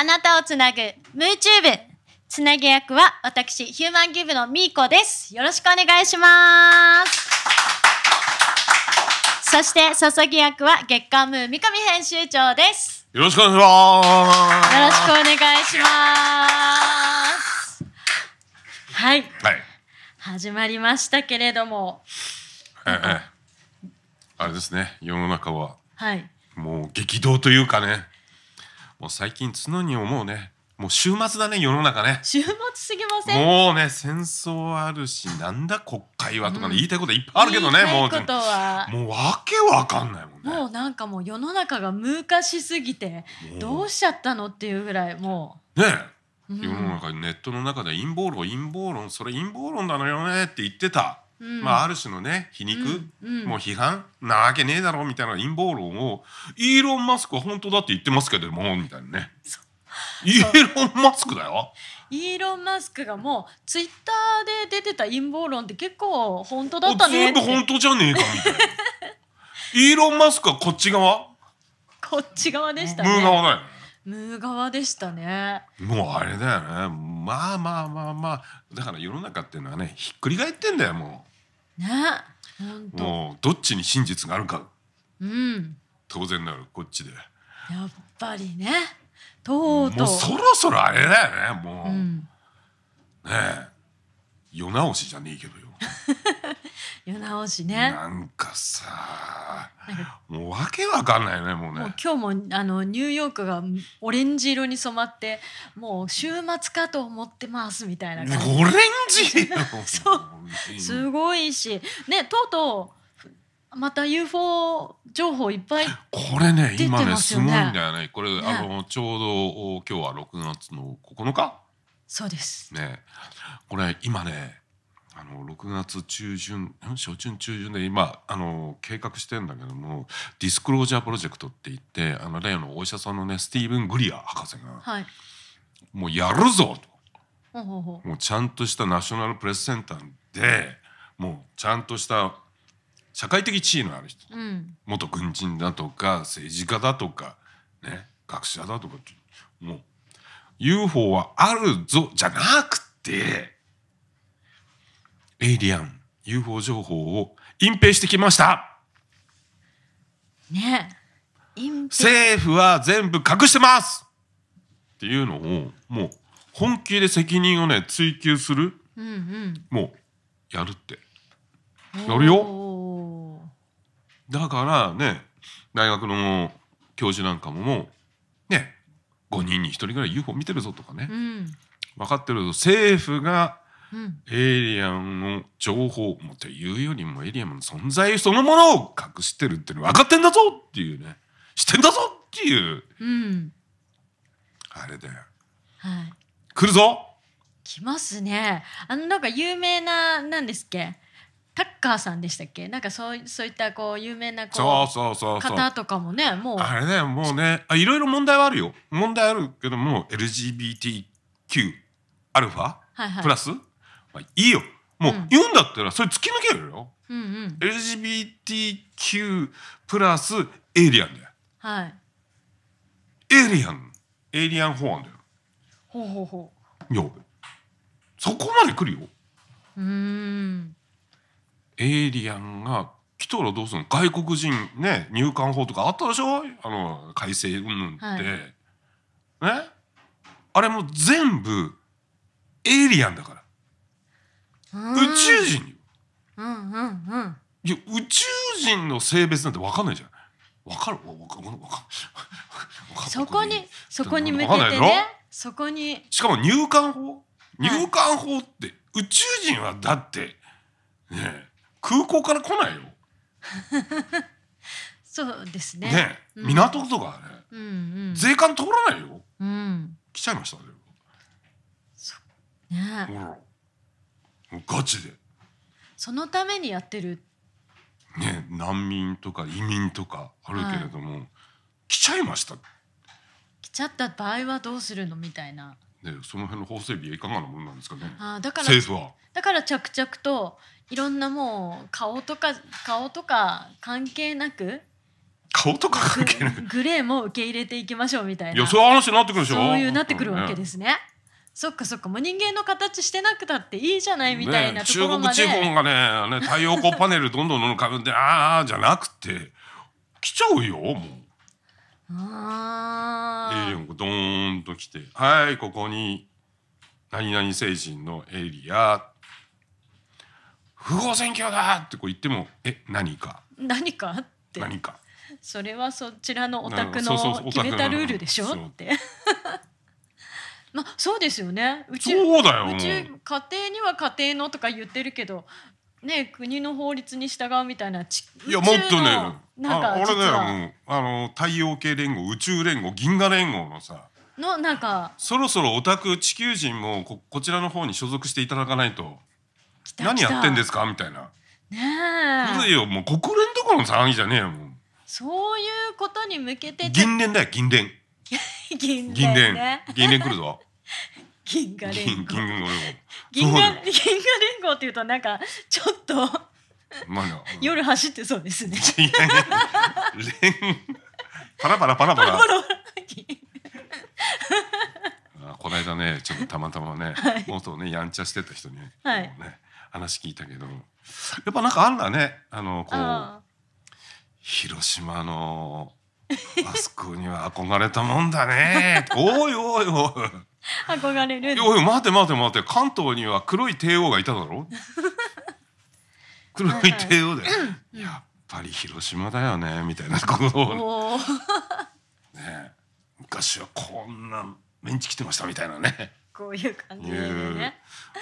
あなたをつなぐ、ムーチューブ。つなぎ役は私、ヒューマンギブのミーコです。よろしくお願いします。そして、注ぎ役は月刊ムー三上編集長です。よろしくお願いします。よろしくお願いします。はい。はい。始まりましたけれども。ええ。あれですね、世の中は。はい。もう激動というかね。もう最近常に思うねもう週末だね世の中ね週末すぎませんもうね戦争あるしなんだ国会はとかね、うん言いたいこといっぱいあるけどねもうことはもうわけわかんないもんねもうなんかもう世の中が無化しすぎてどうしちゃったのっていうぐらいもうねえう、世の中ネットの中で陰謀論陰謀論それ陰謀論なのよねって言ってたうん、まあ、ある種のね皮肉、うんうん、もう批判なわけねえだろみたいな陰謀論をイーロン・マスクは本当だって言ってますけどもみたいなねイーロン・マスクだよイーロン・マスクがもうツイッターで出てた陰謀論って結構本当だったね全部本当じゃねえかみたいな イーロン・マスクはこっち側こっち側でしたね。ムー側でしたねもうあれだよねまあまあまあまあだから世の中っていうのはねひっくり返ってんだよもうねもうどっちに真実があるか、うん、当然なよこっちでやっぱりねとうとうそろそろあれだよねもう、うん、ねえ世直しじゃねえけどよ 世直しねなんかさもうわけわかんないねもうね今日もあのニューヨークがオレンジ色に染まってもう週末かと思ってますみたいな感じオレンジ そうすごいしねとうとうまた UFO 情報いっぱい、ね、これね今ねすごいんだよねこれ、ね、あのちょうど今日は6月の9日そうですねこれ今ねあの6月中旬初旬中旬で今あの計画してるんだけどもディスクロージャープロジェクトって言ってあの例のお医者さんのねスティーブン・グリア博士が、はい、もうやるぞとほほほもうちゃんとしたナショナルプレスセンターでもうちゃんとした社会的地位のある人、うん、元軍人だとか政治家だとか、ね、学者だとかもう UFO はあるぞじゃなくて。エイリアン UFO 情報を隠蔽してきましたね政府は全部隠してますっていうのをもう本気で責任をね追及する、うんうん、もうやるってやるよだからね大学の教授なんかももうね5人に1人ぐらい UFO 見てるぞとかね、うん、分かってるぞ。政府がエイリアンの情報もていうよりもエイリアンの存在そのものを隠してるっていうの分かってんだぞっていうねしてんだぞっていう、うん、あれだよ、はい、来るぞ来ますねあのなんか有名ななんですっけタッカーさんでしたっけなんかそうそういったこう有名なそうそうそう方とかもねもうあれねもうねあいろいろ問題はあるよ問題あるけども LGBTQ アルファ、はいはい、プラスまあ、いいよもう言うんだったらそれ突き抜けるよ、うんうん、LGBTQ プラスエイリアンだよはいエイリアンエイリアン法案だよほうほうほういやそこまで来るようんエイリアンが来たらどうするの外国人ね入管法とかあったでしょあの改正うんぬんって、はい、ねあれも全部エイリアンだから宇宙人うんうんうんいや宇宙人の性別なんて分かんないじゃん分かる分かる分かるそこにそこに向けてねそこにしかも入管法入管法って、宇宙人はだってね空港から来ないよ そうですねね、うん、港とかね、うんうん、税関通らないよ、うん、来ちゃいましたねねほらガチでそのためにやってるね難民とか移民とかあるけれども、はい、来ちゃいました来ちゃった場合はどうするのみたいなでその辺の法整備はいかがなものなんですかねあだから政府はだから着々といろんなもう顔とか顔とか関係なく顔とか関係なくグレーも受け入れていきましょうみたいないやそういう話になってくるでしょそういうなってくるわけですね、そっかそっかもう人間の形してなくたっていいじゃないみたいなところまで、ね、中国地方がねね太陽光パネルどんどんどんかぶんでああじゃなくて来ちゃうよもう。あエイリアンがドーンと来て「はいここに何々星人のエリア不法占拠だ!」ってこう言っても「え何か?」何かって何かそれはそちらのお宅の決めたルールでしょって。まあ、そうですよねうちそうだようち家庭には家庭のとか言ってるけど、ね、国の法律に従うみたいないやもっとねなんかああれだよもうあの太陽系連合宇宙連合銀河連合のさのなんかそろそろオタク地球人もここちらの方に所属していただかないと何やってんですかみたいな。ねえ。よもう国連ところの騒ぎじゃねえよもう。そういうことに向けて。銀連だよ銀連。銀銀錬、ね、銀錬来るぞ。銀河連合。銀河連合。銀河連合っていうとなんかちょっと、まあ、夜走ってそうですね。連パラパラパラパラ。この間ねちょっとたまたまね、はい、元ねやんちゃしてた人に、ね、はい、話聞いたけどやっぱなんかあんだねあのこう広島のマスクには憧れたもんだねおいおいおい憧れるおい待て待て待て関東には黒い帝王がいただろ黒い帝王で、はい、やっぱり広島だよねみたいなことをね昔はこんなメンチ来てましたみたいなねこういう感じでね。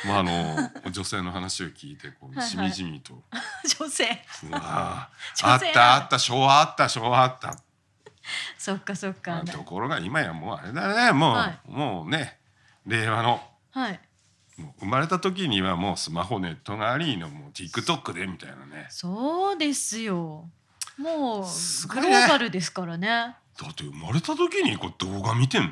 まああの女性の話を聞いてこうしみじみと。はいはい、女性。ああったあった昭和あった昭和あった。そっかそっか。ところが今やもうあれだねもう、はい、もうね令和の、はい、もう生まれた時にはもうスマホネットがありのもう TikTok でみたいなねそうですよもうグローバルですからね、ね、だって生まれた時にこう動画見てんのよ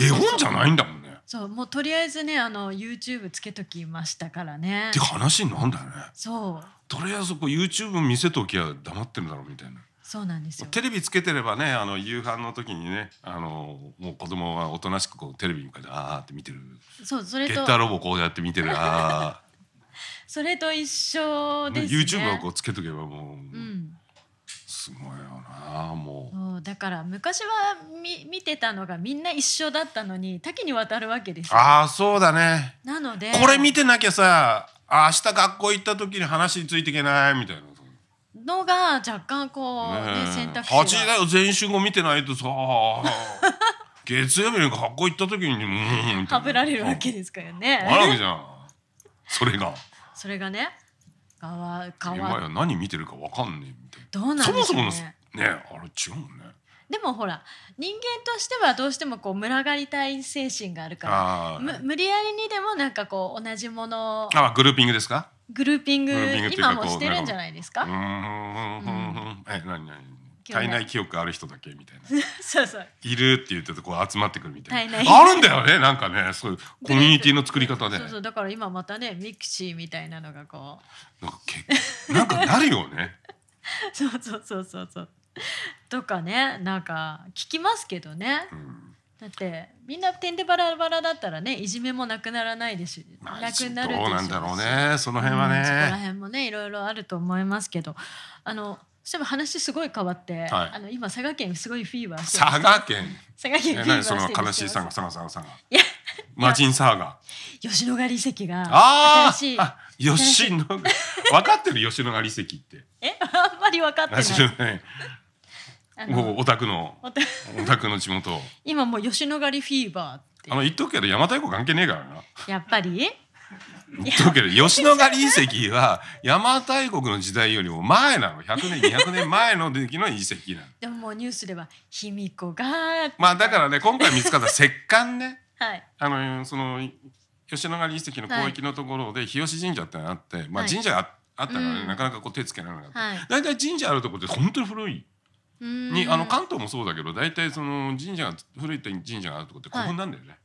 絵本じゃないんだもんねそうもうとりあえずねあの YouTube つけときましたからねって話になんだよねそうとりあえずこう YouTube 見せときゃ黙ってるだろうみたいなそうなんですよテレビつけてればねあの夕飯の時にねあのもう子供はおとなしくこうテレビに向かってああって見てるそうそれとゲッターロボこうやって見てるああ それと一緒ですね YouTube をこうつけとけばもう、うん、すごいよなもうだから昔はみ見てたのがみんな一緒だったのに多岐にわたるわけですよああそうだねなのでこれ見てなきゃさ明日学校行った時に話についていけないみたいなのが若干こう、ねね、選択肢8時だよ全集後見てないとさ 月曜日に学校行った時にうん食べられるわけですからねあるわけじゃんそれがそれがね川川今や何見てるかわかんねえみたいなどうなん、ね、そもそもねあれ違うもんねでもほら人間としてはどうしてもこう群がりたい精神があるから無理やりにでもなんかこう同じものあグルーピングですかグルーピング今もしてるんじゃないですか。うん、え何何体内記憶ある人だけみたいなそうそういるって言ってこう集まってくるみたいなあるんだよねなんかねそういうコミュニティの作り方で、ね、そうそうだから今またねミクシーみたいなのがこうなんかけなんかなるよねそうそうそうそうそうとかねなんか聞きますけどね、うんだってみんな点でバラバラだったらねいじめもなくならないでし、まあ、なくなるでしどうなんだろうねその辺はね、うん、そこら辺もねいろいろあると思いますけどあのそういえば話すごい変わって、はい、あの今佐賀県すごいフィーバーして佐賀県佐賀県フィーバーしてその悲しい佐賀佐賀佐賀さん。いやマジンサー吉野ヶ里遺跡があ新しい吉野分かってる吉野ヶ里遺跡って えあんまり分かってないお宅のお宅の地元 今もう吉野ヶ里フィーバーあの言っとくけど邪馬台国関係ねえからなやっぱり言っとくけど吉野ヶ里遺跡は邪馬台国の時代よりも前なの100年200年前の時の遺跡なのでももうニュースでは「卑弥呼が」まあだからね今回見つかった石棺ね、はい、あのその吉野ヶ里遺跡の広域のところで日吉神社ってあって、まあ、神社があったからね、なかなかこう手つけられなかった、はい、大体神社あるところって本当に古いにあの関東もそうだけど大体その神社が古い神社があるとこって古墳なんだよね。はい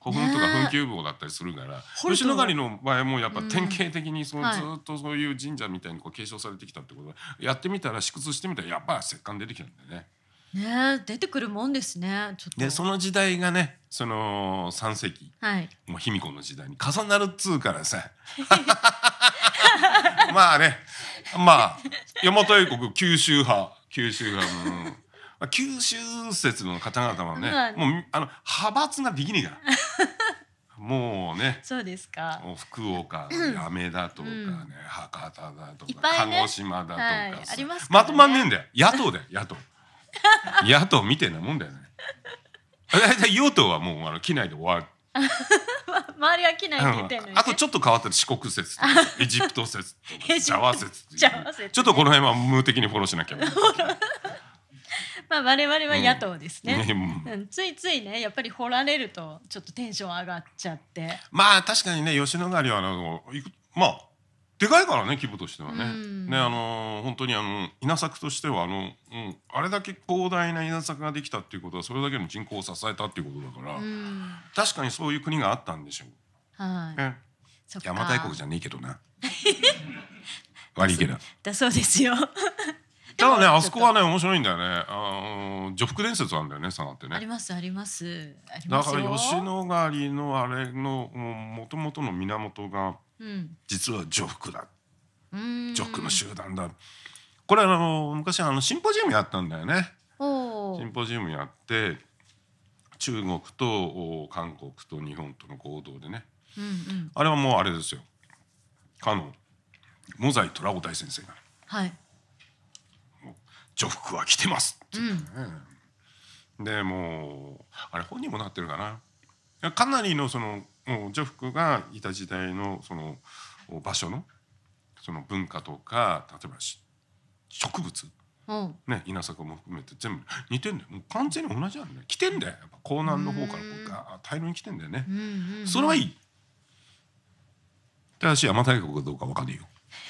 古墳とか墳丘墓だったりするから、吉野ヶ里の場合もやっぱ典型的にその、ずっとそういう神社みたいにこう継承されてきたってことでやってみたら縮図してみたらやっぱ石棺出てきたんだよね。ね出てくるもんですねでその時代がねその3世紀、はい、もう卑弥呼の時代に重なるっつうからさ まあねまあ大和英国九州派九州がもう九州説の方々はね、もうあの派閥ができねえから。もうね。そうですか。福岡、やめだとかね、博多だとか、鹿児島だとか、ありますまとまんねえんだよ。野党だよ、野党。野党みたいなもんだよね。大体与党はもうあの機内で終わ 周りは来ないって言ってるのに、ねあとちょっと変わった四国説エジプト説ジャワ説ジャワ説、ちょっとこの辺は無的にフォローしなきゃ まあ我々は野党ですねうんねうん、ついついねやっぱり掘られるとちょっとテンション上がっちゃってまあ確かにね吉野ヶ里はあのまあでかいからね規模としてはね。ねあの本当にあの稲作としてはあの、うん、あれだけ広大な稲作ができたっていうことはそれだけの人口を支えたっていうことだから確かにそういう国があったんでしょう。はい、ね、邪馬台国じゃねえけどな。悪いけど。だそうですよ。ただねあそこはね面白いんだよね。あの女服伝説あんだよね佐賀ってね。ありますあります。だから吉野ヶ里のあれのもともとの源が実は「実は除クだ除服の集団だこれあの昔あのシンポジウムやったんだよねシンポジウムやって中国と韓国と日本との合同でね、うんうん、あれはもうあれですよかのモザイラ子大先生が、はい、もう「は来てます」って言ってね、うん、でもうあれ本人もなってるかなかなりのそのジョフクがいた時代のその場所のその文化とか例えば植物、うん、ね、稲作も含めて全部似てんだよもう完全に同じなんだよ来てんだよやっぱ江南の方からこうガ大量に来てんだよね、うんうん、それはいいただし邪馬台国かどうか分かんないよ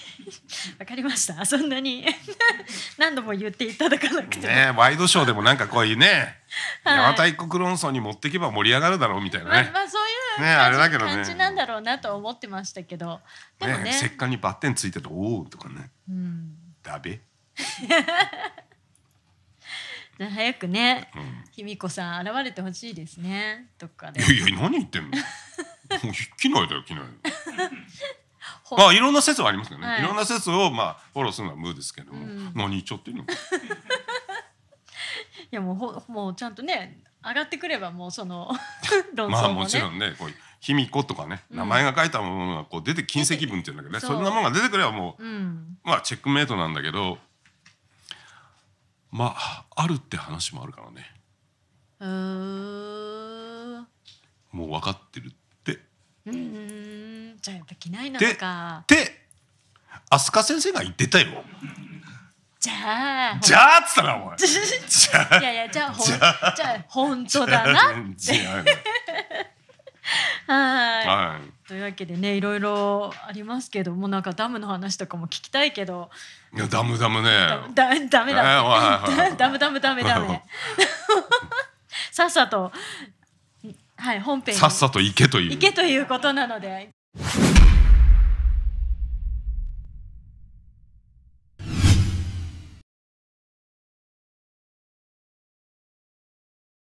わかりましたそんなに 何度も言っていただかなくてねワイドショーでもなんかこういうねは邪馬大国論争に持っていけば盛り上がるだろうみたいなね、まあまあ、そうね、あれだけどね感じなんだろうなと思ってましたけどでもね石棺にバッテンついてるおおとかね、うん、だべ 早くね、卑弥呼さん現れてほしいですねとかでいやいや何言ってんの もうひ、機内だよ機内まあいろんな説はありますよね、はい、いろんな説をまあフォローするのは無ですけども、うん、何言っちゃってんの いやもうほもうちゃんとね上がってくればもうその 論争も、ね、まあもちろんねこう卑弥呼とかね、名前が書いたものがこう出て金石文っていうんだけどねそんなものが出てくればもう、うん、まあチェックメイトなんだけどまああるって話もあるからね。うもう分かってるって。うんじゃあやっぱ着ないのか。飛鳥先生が言ってたよ。じゃあ。じゃあっつったな、お前。じゃあ。いやいや、じゃあ、ほじゃあ、本当だな。は い。はい。というわけでね、いろいろありますけども、なんかダムの話とかも聞きたいけど。いや、ダムダムね。ダだダだ。ダムダムダメダメ。さっさと。はい、本編。さっさと行けという。行けということなので。